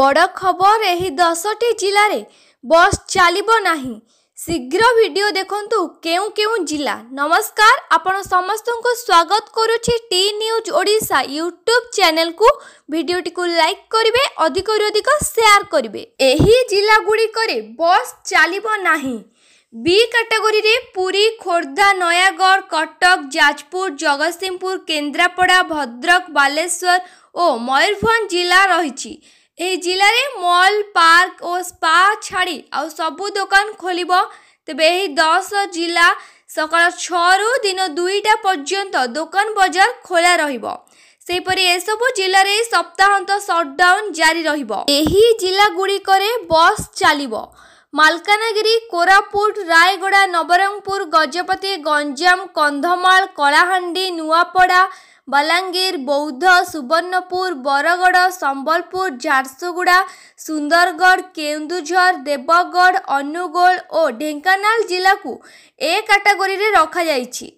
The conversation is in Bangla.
বড় খবর এই দশটি জেলার বস চালিব না শীঘ্র ভিডিও দেখুন কেউ কেউ জেলা নমস্কার আপনার সমস্ত স্বাগত করুছি T news Odisha YouTube channel কু ভিডিওটি লাইক করবে অধিক অধিক সেয়ার করবে এই জেলাগুড়ি বস চালিব না ବି କାଟାଗୋରୀରେ ପୁରୀ ଖୋର୍ଦ୍ଧା ନୟାଗଡ଼ କଟକ ଯାଜପୁର ଜଗତସିଂହପୁର କେନ୍ଦ୍ରାପଡ଼ା ଭଦ୍ରକ ବାଲେଶ୍ୱର ଓ ମୟୂରଭଞ୍ଜ ଜିଲ୍ଲା ରହିଛି ଏହି ଜିଲ୍ଲାରେ ମଲ୍ ପାର୍କ ଓ ସ୍ପା ଛାଡ଼ି ଆଉ ସବୁ ଦୋକାନ ଖୋଲିବ ତେବେ ଏହି ଦଶ ଜିଲ୍ଲା ସକାଳ ଛଅରୁ ଦିନ ଦୁଇଟା ପର୍ଯ୍ୟନ୍ତ ଦୋକାନ ବଜାର ଖୋଲା ରହିବ ସେହିପରି ଏସବୁ ଜିଲ୍ଲାରେ ସପ୍ତାହାନ୍ତ ସଟ୍ଡାଉନ୍ ଜାରି ରହିବ ଏହି ଜିଲ୍ଲାଗୁଡ଼ିକରେ ବସ୍ ଚାଲିବ ମାଲକାନଗିରି କୋରାପୁଟ ରାୟଗଡ଼ା ନବରଙ୍ଗପୁର ଗଜପତି ଗଞ୍ଜାମ କନ୍ଧମାଳ କଳାହାଣ୍ଡି ନୂଆପଡ଼ା ବଲାଙ୍ଗୀର ବୌଦ୍ଧ ସୁବର୍ଣ୍ଣପୁର ବରଗଡ଼ ସମ୍ବଲପୁର ଝାରସୁଗୁଡ଼ା ସୁନ୍ଦରଗଡ଼ କେନ୍ଦୁଝର ଦେବଗଡ଼ ଅନୁଗୁଳ ଓ ଢେଙ୍କାନାଳ ଜିଲ୍ଲାକୁ ଏ କାଟାଗୋରୀରେ ରଖାଯାଇଛି